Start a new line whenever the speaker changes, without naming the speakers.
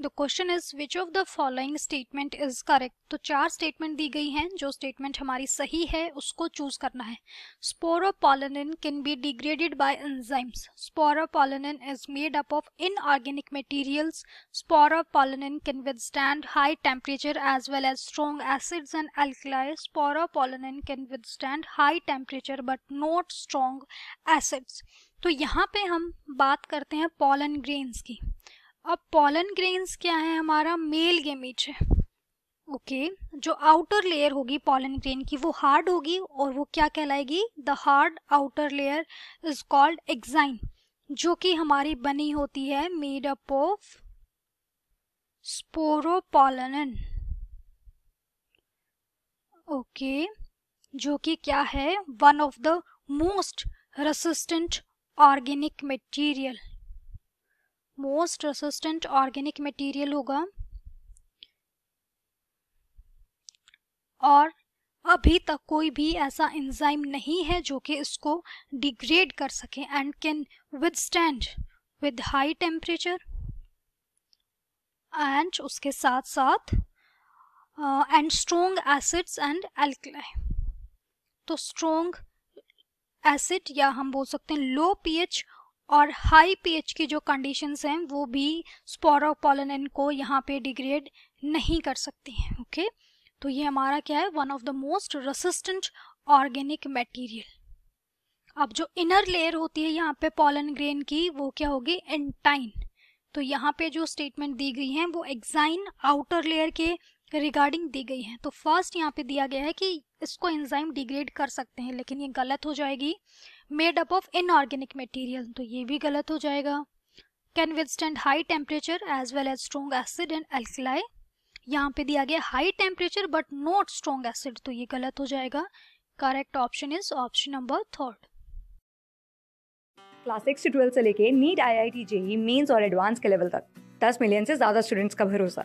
The question is which of the following statement is correct तो चार statement दी गई हैं जो स्टेटमेंट हमारी सही है उसको चूज करना है sporopollenin can be degraded by enzymes sporopollenin is made up of inorganic materials sporopollenin can withstand high temperature as well as strong acids and alkali sporopollenin can withstand high temperature but not strong acids तो यहाँ पे हम बात करते हैं pollen grains की अब pollen grains क्या है हमारा मेल गेमिट है ओके okay, जो आउटर लेयर होगी पॉलन ग्रेन की वो हार्ड होगी और वो क्या कहलाएगी the hard outer layer is called exine जो कि हमारी बनी होती है made up of sporopollenin okay जो कि क्या है one of the most resistant organic material most resistant organic material होगा और अभी तक कोई भी ऐसा एंजाइम नहीं है जो कि इसको डिग्रेड कर सके and can withstand with high temperature and उसके साथ साथ and strong acids and alkali तो स्ट्रोंग एसिड या हम बोल सकते हैं लो पीएच और हाई पीएच की जो कंडीशंस हैं वो भी स्पोरोपोलिन को यहाँ पे डिग्रेड नहीं कर सकती हैं ओके okay? तो ये हमारा क्या है one of the most resistant organic material अब जो इनर लेयर होती है यहाँ पे पॉलन ग्रेन की वो क्या होगी एंटाइन तो यहाँ पे जो स्टेटमेंट दी गई है वो एग्जाइन आउटर लेयर के रिगार्डिंग दी गई है तो फर्स्ट यहाँ पे दिया गया है कि इसको एंजाइम डिग्रेड कर सकते हैं लेकिन ये गलत हो जाएगी made up of inorganic material तो ये भी गलत हो जाएगा can withstand high temperature as well as strong acid and alkali यहाँ पे दिया गया high temperature but not strong acid तो ये गलत हो जाएगा correct option is option number third
class six से ट्वेल्थ से लेके NEET I I T JEE mains और एडवांस के लेवल तक दस मिलियन से ज्यादा स्टूडेंट्स का भरोसा